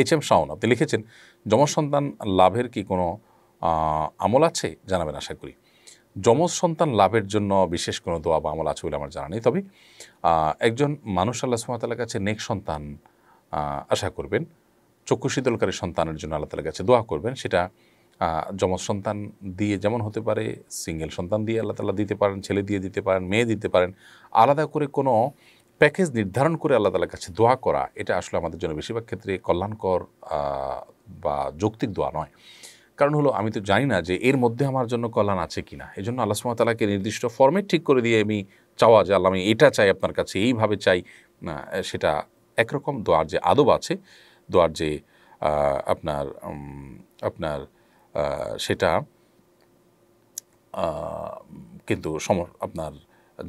H M Shaon আপনি লিখেছেন যমজ সন্তান লাভের কি কোনো আমল আছে জানাবেন আশা করি যমজ সন্তান লাভের জন্য বিশেষ কোনো দোয়া বা আমল আছে বলে আমার জানা নেই তবে একজন মানুষ আল্লাহ সুমাতালার কাছে নেক সন্তান আশা করবেন চক্ষু শীতলকারী সন্তানের জন্য আল্লাহ তালার কাছে দোয়া করবেন সেটা যমজ সন্তান দিয়ে যেমন হতে পারে সিঙ্গেল সন্তান দিয়ে আল্লাহ তালা দিতে পারেন ছেলে দিয়ে দিতে পারেন মেয়ে দিতে পারেন আলাদা করে কোনো প্যাকেজ নির্ধারণ করে আল্লাহ তালার কাছে দোয়া করা এটা আসলে আমাদের জন্য বেশিরভাগ ক্ষেত্রে কল্যাণকর বা যৌক্তিক দোয়া নয় কারণ হলো আমি তো জানি না যে এর মধ্যে আমার জন্য কল্যাণ আছে কি না এই জন্য আল্লাহ সুমতালাকে নির্দিষ্ট ফর্মেট ঠিক করে দিয়ে আমি চাওয়া যে আল্লাহ আমি এটা চাই আপনার কাছে এইভাবে চাই সেটা একরকম দোয়ার যে আদব আছে দোয়ার যে আপনার আপনার সেটা কিন্তু সম আপনার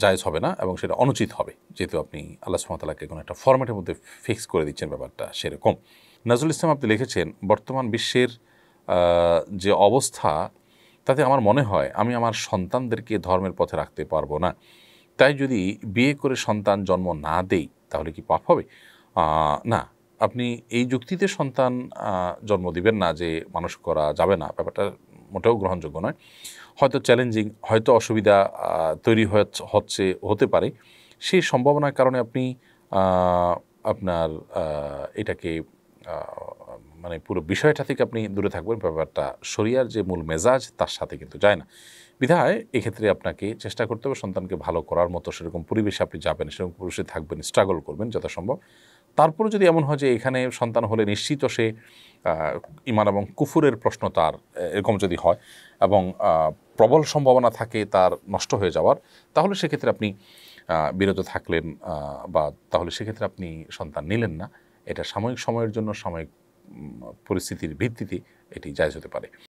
জায়জ হবে না এবং সেটা অনুচিত হবে যেহেতু আপনি আল্লাহ সুমতালাকে কোনো একটা ফর্মেটের মধ্যে ফিক্স করে দিচ্ছেন ব্যাপারটা সেরকম নাজরুল ইসলাম আপনি লিখেছেন বর্তমান বিশ্বের যে অবস্থা তাতে আমার মনে হয় আমি আমার সন্তানদেরকে ধর্মের পথে রাখতে পারবো না তাই যদি বিয়ে করে সন্তান জন্ম না দেই তাহলে কি পাপ হবে না আপনি এই যুক্তিতে সন্তান জন্ম দিবেন না যে মানুষ করা যাবে না ব্যাপারটা মোটেও গ্রহণযোগ্য নয় হয়তো চ্যালেঞ্জিং হয়তো অসুবিধা তৈরি হচ্ছে হতে পারে সেই সম্ভাবনার কারণে আপনি আপনার এটাকে মানে পুরো বিষয়টা থেকে আপনি দূরে থাকবেন ব্যাপারটা শরিয়ার যে মূল মেজাজ তার সাথে কিন্তু যায় না বিধায় এক্ষেত্রে আপনাকে চেষ্টা করতে হবে সন্তানকে ভালো করার মতো সেরকম পরিবেশে আপনি যাবেন সেরকম পরিবেশে থাকবেন স্ট্রাগল করবেন যথাসম্ভব তারপরে যদি এমন হয় যে এখানে সন্তান হলে নিশ্চিত সে ইমান এবং কুফুরের প্রশ্ন তার এরকম যদি হয় এবং প্রবল সম্ভাবনা থাকে তার নষ্ট হয়ে যাওয়ার তাহলে সেক্ষেত্রে আপনি বিরত থাকলেন বা তাহলে সেক্ষেত্রে আপনি সন্তান নিলেন না এটা সাময়িক সময়ের জন্য সাময়িক পরিস্থিতির ভিত্তিতে এটি জায়জ হতে পারে